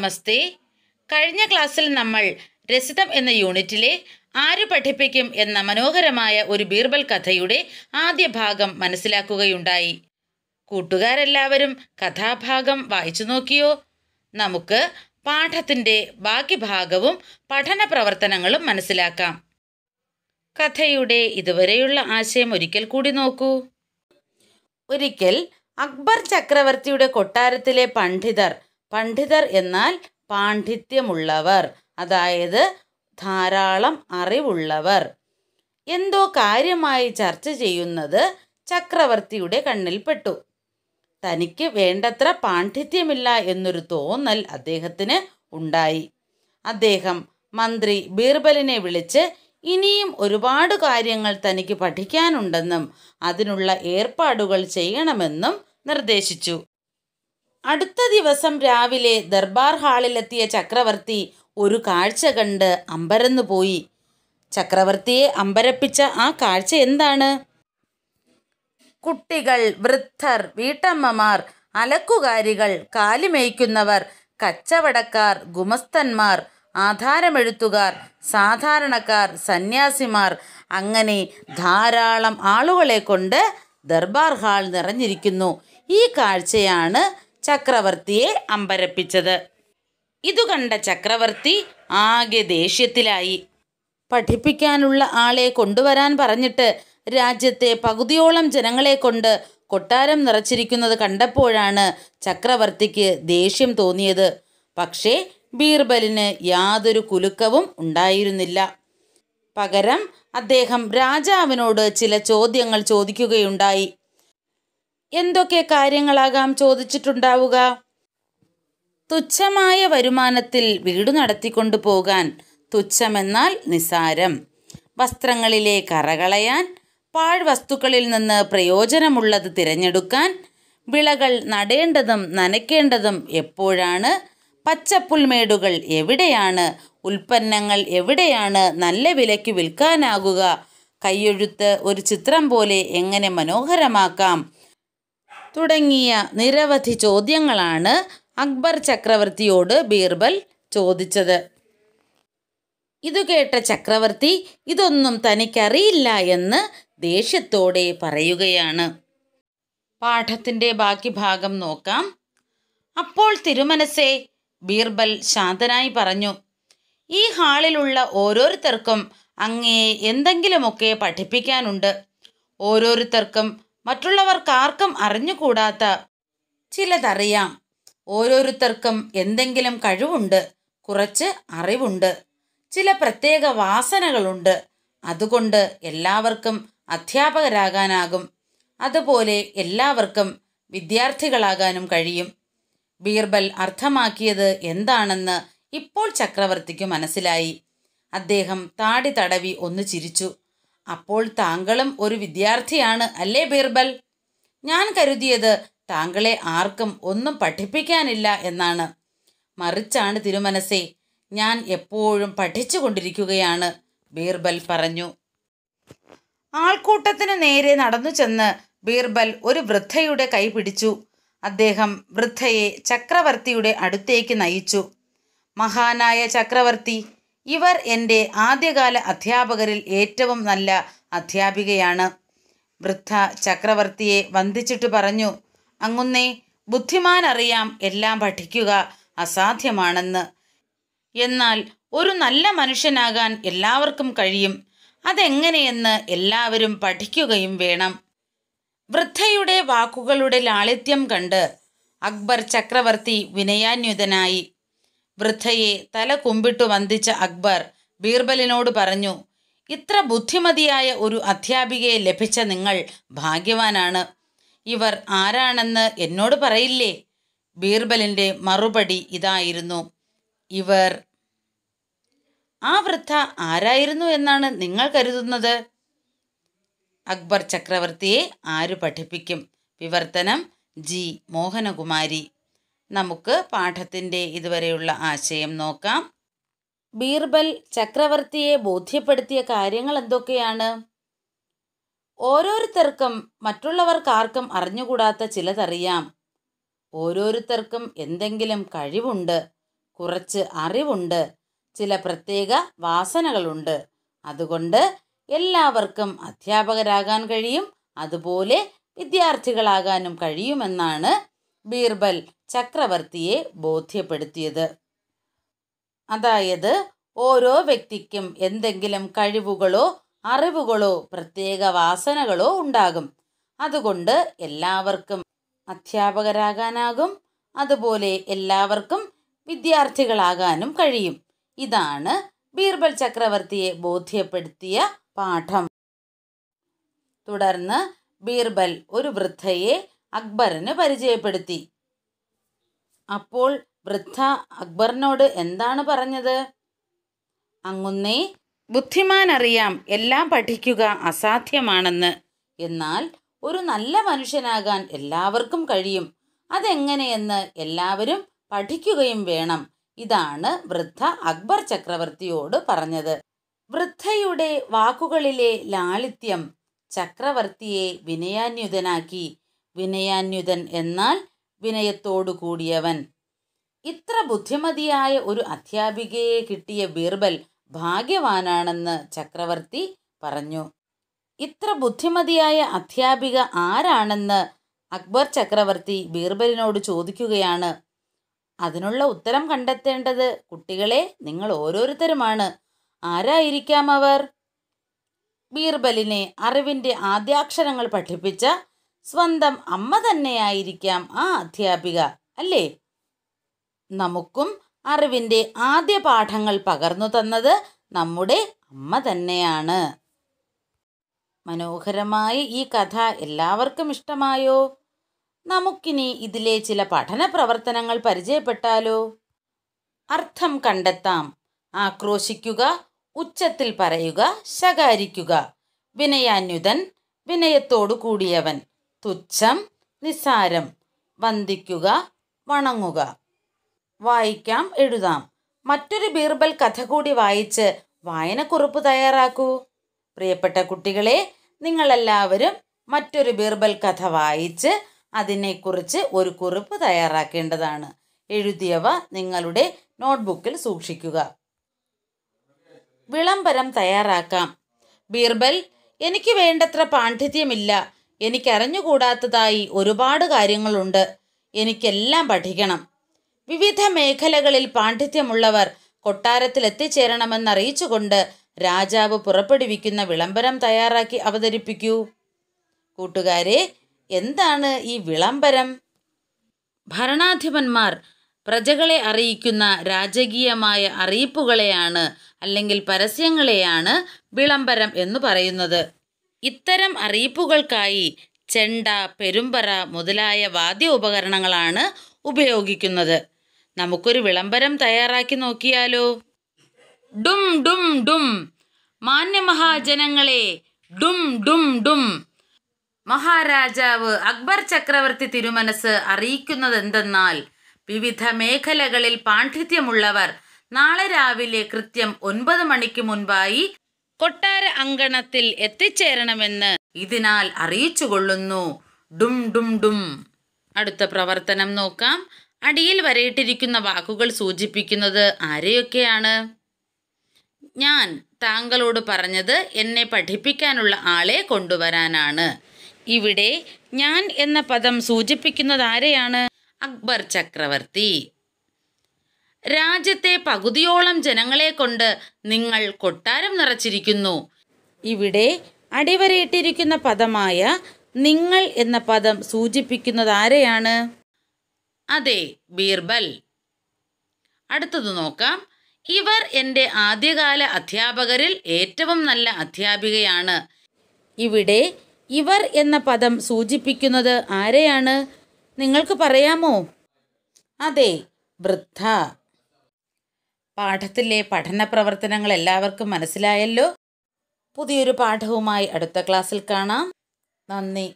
നമസ്തേ കഴിഞ്ഞ ക്ലാസ്സിൽ നമ്മൾ രസിതം എന്ന യൂണിറ്റിലെ ആര് പഠിപ്പിക്കും എന്ന മനോഹരമായ ഒരു ബീർബൽ കഥയുടെ ആദ്യ ഭാഗം മനസ്സിലാക്കുകയുണ്ടായി കൂട്ടുകാരെല്ലാവരും കഥാഭാഗം വായിച്ചു നോക്കിയോ നമുക്ക് പാഠത്തിൻ്റെ ബാക്കി ഭാഗവും പഠന പ്രവർത്തനങ്ങളും മനസ്സിലാക്കാം കഥയുടെ ഇതുവരെയുള്ള ആശയം ഒരിക്കൽ കൂടി നോക്കൂ ഒരിക്കൽ അക്ബർ ചക്രവർത്തിയുടെ കൊട്ടാരത്തിലെ പണ്ഡിതർ പണ്ഡിതർ എന്നാൽ പാണ്ഡിത്യമുള്ളവർ അതായത് ധാരാളം അറിവുള്ളവർ എന്തോ കാര്യമായി ചർച്ച ചെയ്യുന്നത് ചക്രവർത്തിയുടെ കണ്ണിൽപ്പെട്ടു തനിക്ക് വേണ്ടത്ര പാണ്ഡിത്യമില്ല എന്നൊരു തോന്നൽ അദ്ദേഹത്തിന് ഉണ്ടായി അദ്ദേഹം മന്ത്രി ബീർബലിനെ വിളിച്ച് ഇനിയും ഒരുപാട് കാര്യങ്ങൾ തനിക്ക് പഠിക്കാനുണ്ടെന്നും അതിനുള്ള ഏർപ്പാടുകൾ ചെയ്യണമെന്നും നിർദ്ദേശിച്ചു അടുത്ത ദിവസം രാവിലെ ദർബാർ ഹാളിലെത്തിയ ചക്രവർത്തി ഒരു കാഴ്ച കണ്ട് അമ്പരന്നു പോയി ചക്രവർത്തിയെ അമ്പരപ്പിച്ച ആ കാഴ്ച എന്താണ് കുട്ടികൾ വൃദ്ധർ വീട്ടമ്മമാർ അലക്കുകാരികൾ കാലിമേയ്ക്കുന്നവർ കച്ചവടക്കാർ ഗുമസ്തന്മാർ ആധാരമെഴുത്തുകാർ സാധാരണക്കാർ സന്യാസിമാർ അങ്ങനെ ധാരാളം ആളുകളെ കൊണ്ട് ദർബാർ ഹാൾ നിറഞ്ഞിരിക്കുന്നു ഈ കാഴ്ചയാണ് ചക്രവർത്തിയെ അമ്പരപ്പിച്ചത് ഇതുകണ്ട ചക്രവർത്തി ആകെ ദേഷ്യത്തിലായി പഠിപ്പിക്കാനുള്ള ആളെ കൊണ്ടുവരാൻ പറഞ്ഞിട്ട് രാജ്യത്തെ പകുതിയോളം ജനങ്ങളെ കൊണ്ട് കൊട്ടാരം നിറച്ചിരിക്കുന്നത് കണ്ടപ്പോഴാണ് ചക്രവർത്തിക്ക് ദേഷ്യം തോന്നിയത് പക്ഷേ ബീർബലിന് യാതൊരു കുലുക്കവും ഉണ്ടായിരുന്നില്ല പകരം അദ്ദേഹം രാജാവിനോട് ചില ചോദ്യങ്ങൾ ചോദിക്കുകയുണ്ടായി എന്തൊക്കെ കാര്യങ്ങളാകാം ചോദിച്ചിട്ടുണ്ടാവുക തുച്ഛമായ വരുമാനത്തിൽ വീട് നടത്തിക്കൊണ്ടു പോകാൻ തുച്ഛമെന്നാൽ നിസാരം വസ്ത്രങ്ങളിലെ കറകളയാൻ പാഴ്വസ്തുക്കളിൽ നിന്ന് പ്രയോജനമുള്ളത് തിരഞ്ഞെടുക്കാൻ വിളകൾ നടേണ്ടതും നനയ്ക്കേണ്ടതും എപ്പോഴാണ് പച്ചപ്പുൽമേടുകൾ എവിടെയാണ് ഉൽപ്പന്നങ്ങൾ എവിടെയാണ് നല്ല വിലയ്ക്ക് വിൽക്കാനാകുക കയ്യൊഴുത്ത് ഒരു ചിത്രം പോലെ എങ്ങനെ മനോഹരമാക്കാം തുടങ്ങിയ നിരവധി ചോദ്യങ്ങളാണ് അക്ബർ ചക്രവർത്തിയോട് ബീർബൽ ചോദിച്ചത് ഇതു കേട്ട ചക്രവർത്തി ഇതൊന്നും തനിക്കറിയില്ല എന്ന് ദേഷ്യത്തോടെ പറയുകയാണ് പാഠത്തിൻ്റെ ബാക്കി ഭാഗം നോക്കാം അപ്പോൾ തിരുമനസെ ബീർബൽ ശാന്തനായി പറഞ്ഞു ഈ ഹാളിലുള്ള ഓരോരുത്തർക്കും അങ്ങേ എന്തെങ്കിലുമൊക്കെ പഠിപ്പിക്കാനുണ്ട് ഓരോരുത്തർക്കും മറ്റുള്ളവർക്കാർക്കും അറിഞ്ഞുകൂടാത്ത ചിലതറിയാം ഓരോരുത്തർക്കും എന്തെങ്കിലും കഴിവുണ്ട് കുറച്ച് അറിവുണ്ട് ചില പ്രത്യേക വാസനകളുണ്ട് അതുകൊണ്ട് എല്ലാവർക്കും അധ്യാപകരാകാനാകും അതുപോലെ എല്ലാവർക്കും വിദ്യാർത്ഥികളാകാനും കഴിയും ബീർബൽ അർത്ഥമാക്കിയത് എന്താണെന്ന് ഇപ്പോൾ ചക്രവർത്തിക്ക് മനസ്സിലായി അദ്ദേഹം താടി തടവി ഒന്ന് ചിരിച്ചു അപ്പോൾ താങ്കളും ഒരു വിദ്യാർത്ഥിയാണ് അല്ലേ ബീർബൽ ഞാൻ കരുതിയത് താങ്കളെ ആർക്കും ഒന്നും പഠിപ്പിക്കാനില്ല എന്നാണ് മറിച്ചാണ് തിരുമനസേ ഞാൻ എപ്പോഴും പഠിച്ചുകൊണ്ടിരിക്കുകയാണ് ബീർബൽ പറഞ്ഞു ആൾക്കൂട്ടത്തിനു നേരെ നടന്നു ചെന്ന് ബീർബൽ ഒരു വൃദ്ധയുടെ കൈ പിടിച്ചു അദ്ദേഹം വൃദ്ധയെ ചക്രവർത്തിയുടെ അടുത്തേക്ക് നയിച്ചു മഹാനായ ചക്രവർത്തി ഇവർ എൻ്റെ ആദ്യകാല അധ്യാപകരിൽ ഏറ്റവും നല്ല അധ്യാപികയാണ് വൃദ്ധ ചക്രവർത്തിയെ വന്ദിച്ചിട്ട് പറഞ്ഞു അങ്ങുന്നേ ബുദ്ധിമാനറിയാം എല്ലാം പഠിക്കുക അസാധ്യമാണെന്ന് എന്നാൽ ഒരു നല്ല മനുഷ്യനാകാൻ എല്ലാവർക്കും കഴിയും അതെങ്ങനെയെന്ന് എല്ലാവരും പഠിക്കുകയും വേണം വൃദ്ധയുടെ വാക്കുകളുടെ ലാളിത്യം കണ്ട് അക്ബർ ചക്രവർത്തി വിനയാന്യുതനായി വൃദ്ധയെ തല കുമ്പിട്ടു വന്ദിച്ച അക്ബർ ബീർബലിനോട് പറഞ്ഞു ഇത്ര ബുദ്ധിമതിയായ ഒരു അധ്യാപികയെ ലഭിച്ച നിങ്ങൾ ഭാഗ്യവാനാണ് ഇവർ ആരാണെന്ന് എന്നോട് പറയില്ലേ ബീർബലിൻ്റെ മറുപടി ഇതായിരുന്നു ഇവർ ആ വൃദ്ധ ആരായിരുന്നു എന്നാണ് നിങ്ങൾ കരുതുന്നത് അക്ബർ ചക്രവർത്തിയെ ആര് പഠിപ്പിക്കും വിവർത്തനം ജി മോഹനകുമാരി നമുക്ക് പാഠത്തിൻ്റെ ഇതുവരെയുള്ള ആശയം നോക്കാം ബീർബൽ ചക്രവർത്തിയെ ബോധ്യപ്പെടുത്തിയ കാര്യങ്ങൾ എന്തൊക്കെയാണ് ഓരോരുത്തർക്കും മറ്റുള്ളവർക്കാർക്കും അറിഞ്ഞുകൂടാത്ത ചിലതറിയാം ഓരോരുത്തർക്കും എന്തെങ്കിലും കഴിവുണ്ട് കുറച്ച് അറിവുണ്ട് ചില പ്രത്യേക വാസനകളുണ്ട് അതുകൊണ്ട് എല്ലാവർക്കും അധ്യാപകരാകാൻ കഴിയും അതുപോലെ വിദ്യാർത്ഥികളാകാനും കഴിയുമെന്നാണ് ബീർബൽ ചക്രവർത്തിയെ ബോധ്യപ്പെടുത്തിയത് അതായത് ഓരോ വ്യക്തിക്കും എന്തെങ്കിലും കഴിവുകളോ അറിവുകളോ പ്രത്യേക വാസനകളോ ഉണ്ടാകും അതുകൊണ്ട് എല്ലാവർക്കും അധ്യാപകരാകാനാകും അതുപോലെ എല്ലാവർക്കും വിദ്യാർത്ഥികളാകാനും കഴിയും ഇതാണ് ബീർബൽ ചക്രവർത്തിയെ ബോധ്യപ്പെടുത്തിയ പാഠം തുടർന്ന് ബീർബൽ ഒരു വൃദ്ധയെ അക്ബറിന് പരിചയപ്പെടുത്തി അപ്പോൾ വൃദ്ധ അക്ബറിനോട് എന്താണ് പറഞ്ഞത് അങ്ങുന്നേ ബുദ്ധിമാൻ അറിയാം എല്ലാം പഠിക്കുക അസാധ്യമാണെന്ന് എന്നാൽ ഒരു നല്ല മനുഷ്യനാകാൻ എല്ലാവർക്കും കഴിയും അതെങ്ങനെയെന്ന് എല്ലാവരും പഠിക്കുകയും വേണം ഇതാണ് വൃദ്ധ അക്ബർ ചക്രവർത്തിയോട് പറഞ്ഞത് വൃദ്ധയുടെ വാക്കുകളിലെ ലാളിത്യം ചക്രവർത്തിയെ വിനയാന്യുതനാക്കി വിനയാന്യുതൻ എന്നാൽ വിനയത്തോടു കൂടിയവൻ ഇത്ര ബുദ്ധിമതിയായ ഒരു അധ്യാപികയെ കിട്ടിയ ബീർബൽ ഭാഗ്യവാനാണെന്ന് ചക്രവർത്തി പറഞ്ഞു ഇത്ര ബുദ്ധിമതിയായ അധ്യാപിക ആരാണെന്ന് അക്ബർ ചക്രവർത്തി ബീർബലിനോട് ചോദിക്കുകയാണ് അതിനുള്ള ഉത്തരം കണ്ടെത്തേണ്ടത് കുട്ടികളെ നിങ്ങൾ ഓരോരുത്തരുമാണ് ആരായിരിക്കാം അവർ ബീർബലിനെ അറിവിൻ്റെ ആദ്യാക്ഷരങ്ങൾ പഠിപ്പിച്ച സ്വന്തം അമ്മ തന്നെയായിരിക്കാം ആ അധ്യാപിക അല്ലേ നമുക്കും അറിവിൻ്റെ ആദ്യ പാഠങ്ങൾ പകർന്നു തന്നത് നമ്മുടെ അമ്മ തന്നെയാണ് മനോഹരമായ ഈ കഥ എല്ലാവർക്കും ഇഷ്ടമായോ നമുക്കിനി ഇതിലെ ചില പഠന പ്രവർത്തനങ്ങൾ പരിചയപ്പെട്ടാലോ അർത്ഥം കണ്ടെത്താം ആക്രോശിക്കുക ഉച്ചത്തിൽ പറയുക ശകാരിക്കുക വിനയാന്യുതൻ വിനയത്തോടു കൂടിയവൻ തുച്ഛം നിസാരം വന്ദിക്കുക വണങ്ങുക വായിക്കാം എഴുതാം മറ്റൊരു ബീർബൽ കഥ കൂടി വായിച്ച് വായനക്കുറിപ്പ് തയ്യാറാക്കൂ പ്രിയപ്പെട്ട കുട്ടികളെ നിങ്ങളെല്ലാവരും മറ്റൊരു ബീർബൽ കഥ വായിച്ച് അതിനെക്കുറിച്ച് ഒരു കുറിപ്പ് തയ്യാറാക്കേണ്ടതാണ് എഴുതിയവ നിങ്ങളുടെ നോട്ട്ബുക്കിൽ സൂക്ഷിക്കുക വിളംബരം തയ്യാറാക്കാം ബീർബൽ എനിക്ക് വേണ്ടത്ര പാണ്ഡിത്യമില്ല എനിക്കറിഞ്ഞുകൂടാത്തതായി ഒരുപാട് കാര്യങ്ങളുണ്ട് എനിക്കെല്ലാം പഠിക്കണം വിവിധ മേഖലകളിൽ പാണ്ഡിത്യമുള്ളവർ കൊട്ടാരത്തിൽ എത്തിച്ചേരണമെന്നറിയിച്ചുകൊണ്ട് രാജാവ് പുറപ്പെടുവിക്കുന്ന വിളംബരം തയ്യാറാക്കി അവതരിപ്പിക്കൂ കൂട്ടുകാരെ എന്താണ് ഈ വിളംബരം ഭരണാധിപന്മാർ പ്രജകളെ അറിയിക്കുന്ന രാജകീയമായ അറിയിപ്പുകളെയാണ് അല്ലെങ്കിൽ പരസ്യങ്ങളെയാണ് വിളംബരം എന്ന് പറയുന്നത് ഇത്തരം അറിയിപ്പുകൾക്കായി ചെണ്ട പെരുമ്പറ മുതലായ വാദ്യ ഉപകരണങ്ങളാണ് ഉപയോഗിക്കുന്നത് നമുക്കൊരു വിളംബരം തയ്യാറാക്കി നോക്കിയാലോ ഡും ഡും ഡും മാന്യമഹാജനങ്ങളെ ഡും ഡും ഡും മഹാരാജാവ് അക്ബർ ചക്രവർത്തി തിരുമനസ് അറിയിക്കുന്നത് എന്തെന്നാൽ വിവിധ മേഖലകളിൽ പാണ്ഡിത്യമുള്ളവർ നാളെ രാവിലെ കൃത്യം ഒൻപത് മണിക്ക് മുൻപായി കൊട്ടാര അങ്കണത്തിൽ എത്തിച്ചേരണമെന്ന് ഇതിനാൽ അറിയിച്ചുകൊള്ളുന്നു ഡും ഡും ഡും അടുത്ത പ്രവർത്തനം നോക്കാം അടിയിൽ വരയിട്ടിരിക്കുന്ന വാക്കുകൾ സൂചിപ്പിക്കുന്നത് ആരെയൊക്കെയാണ് ഞാൻ താങ്കളോട് പറഞ്ഞത് എന്നെ പഠിപ്പിക്കാനുള്ള ആളെ കൊണ്ടുവരാനാണ് ഇവിടെ ഞാൻ എന്ന പദം സൂചിപ്പിക്കുന്നത് ആരെയാണ് അക്ബർ ചക്രവർത്തി രാജ്യത്തെ പകുതിയോളം ജനങ്ങളെ കൊണ്ട് നിങ്ങൾ കൊട്ടാരം നിറച്ചിരിക്കുന്നു ഇവിടെ അടിവരയിട്ടിരിക്കുന്ന പദമായ നിങ്ങൾ എന്ന പദം സൂചിപ്പിക്കുന്നത് ആരെയാണ് അതെ ബീർബൽ അടുത്തത് നോക്കാം ഇവർ എൻ്റെ ആദ്യകാല അധ്യാപകരിൽ ഏറ്റവും നല്ല അധ്യാപികയാണ് ഇവിടെ ഇവർ എന്ന പദം സൂചിപ്പിക്കുന്നത് ആരെയാണ് നിങ്ങൾക്ക് പറയാമോ അതെ വൃദ്ധ പാഠത്തിലെ പഠന പ്രവർത്തനങ്ങൾ എല്ലാവർക്കും മനസ്സിലായല്ലോ പുതിയൊരു പാഠവുമായി അടുത്ത ക്ലാസ്സിൽ കാണാം നന്ദി